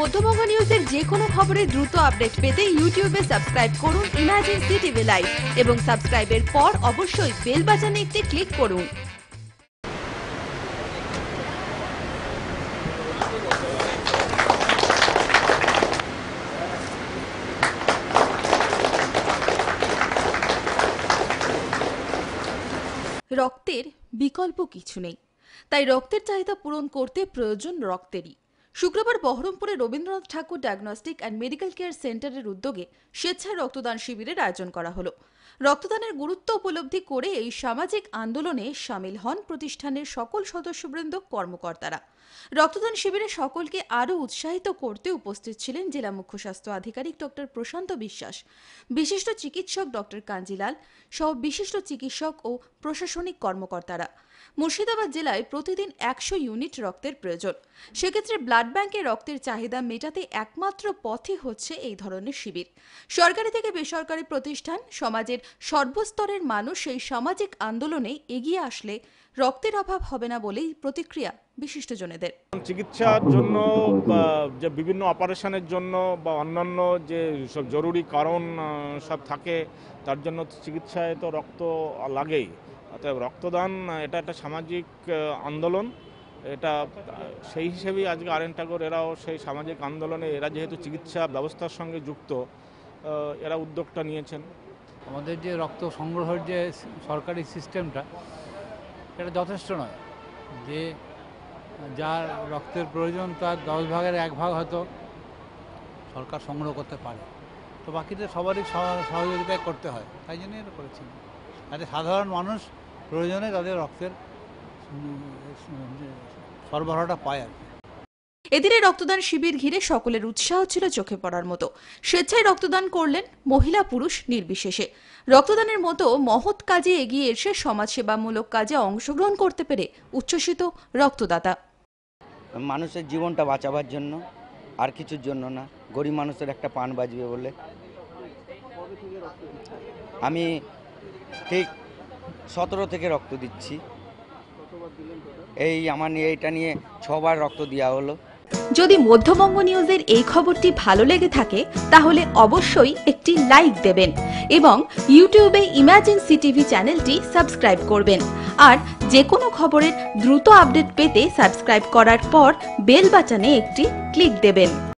মধ্যবঙ্গ নিউজের যে কোনো খবরের দ্রুত আপডেট পেতে ইউটিউবে সাবস্ক্রাইব করুন ইমার্জেন্সি টিভি লাইভ এবং সাবস্ক্রাইবের পর অবশ্যই বেল বাজানে একটি ক্লিক করুন রক্তের বিকল্প কিছু নেই তাই রক্তের চাহিদা পূরণ করতে প্রয়োজন রক্তেরই শুক্রবার বহরমপুরে Rabindranath Thakur diagnostic and medical care সেন্টারের উদ্যোগে স্বেচ্ছায় রক্তদান শিবিরের আয়োজন করা হলো রক্তদানের গুরুত্ব উপলব্ধি করে এই সামাজিক আন্দোলনে সামিল হন প্রতিষ্ঠানের সকল সদস্যবৃন্দ কর্মকর্তারা রক্তদান শিবিরে সকলকে আরও উৎসাহিত করতে উপস্থিত ছিলেন জেলা মুখ্য স্বাস্থ্য আধিকারিক ডক্টর প্রশান্ত বিশ্বাস বিশিষ্ট চিকিৎসক ডক্টর কাঞ্জিলাল সহ বিশিষ্ট চিকিৎসক ও প্রশাসনিক কর্মকর্তারা মুর্শিদাবাদ জেলায় প্রতিদিন একশো ইউনিট রক্তের প্রয়োজন সেক্ষেত্রে ব্লাড ব্যাংকে রক্তের চাহিদা মেটাতে একমাত্র পথই হচ্ছে এই ধরনের শিবির সরকারি থেকে বেসরকারি প্রতিষ্ঠান সমাজের সর্বস্তরের মানুষ এই সামাজিক আন্দোলনে এগিয়ে আসলে রক্তের অভাব হবে না বলেই প্রতিক্রিয়া বিশিষ্টজনেদের চিকিৎসার জন্য যে বিভিন্ন অপারেশনের জন্য বা অন্যান্য যে সব জরুরি কারণ সব থাকে তার জন্য চিকিৎসায় তো রক্ত লাগেই তো রক্তদান এটা একটা সামাজিক আন্দোলন এটা সেই হিসেবেই আজকে আর এন ঠাকুর এরাও সেই সামাজিক আন্দোলনে এরা যেহেতু চিকিৎসা ব্যবস্থার সঙ্গে যুক্ত এরা উদ্যোগটা নিয়েছেন আমাদের যে রক্ত সংগ্রহের যে সরকারি সিস্টেমটা এটা যথেষ্ট নয় যে যার রক্তের প্রয়োজন তার দশ ভাগের এক ভাগ হয়তো সরকার সংগ্রহ করতে পারে তো বাকিদের সবারই সহযোগিতায় করতে হয় তাই জন্য এটা করেছি যাতে সাধারণ মানুষ প্রয়োজনে তাদের রক্তের সরবরাহটা পায় আর এদিনে রক্তদান শিবির ঘিরে সকলের উৎসাহ ছিল চোখে পড়ার মতো স্বেচ্ছায় রক্তদান করলেন মহিলা পুরুষ নির্বিশেষে রক্তদানের মতো মহৎ কাজে এগিয়ে এসে সমাজসেবামূলক কাজে অংশগ্রহণ করতে পেরে উচ্ছ্বসিত রক্তদাতা মানুষের জীবনটা বাঁচাবার জন্য আর কিছুর জন্য না গরিব মানুষের একটা পান বাজবে বলে আমি ঠিক সতেরো থেকে রক্ত দিচ্ছি এই আমার নিয়ে এটা নিয়ে ছবার রক্ত দেওয়া হলো যদি মধ্যবঙ্গ নিউজের এই খবরটি ভালো লেগে থাকে তাহলে অবশ্যই একটি লাইক দেবেন এবং ইউটিউবে ইমার্জেন্সি টিভি চ্যানেলটি সাবস্ক্রাইব করবেন আর যে কোনো খবরের দ্রুত আপডেট পেতে সাবস্ক্রাইব করার পর বেল বাটনে একটি ক্লিক দেবেন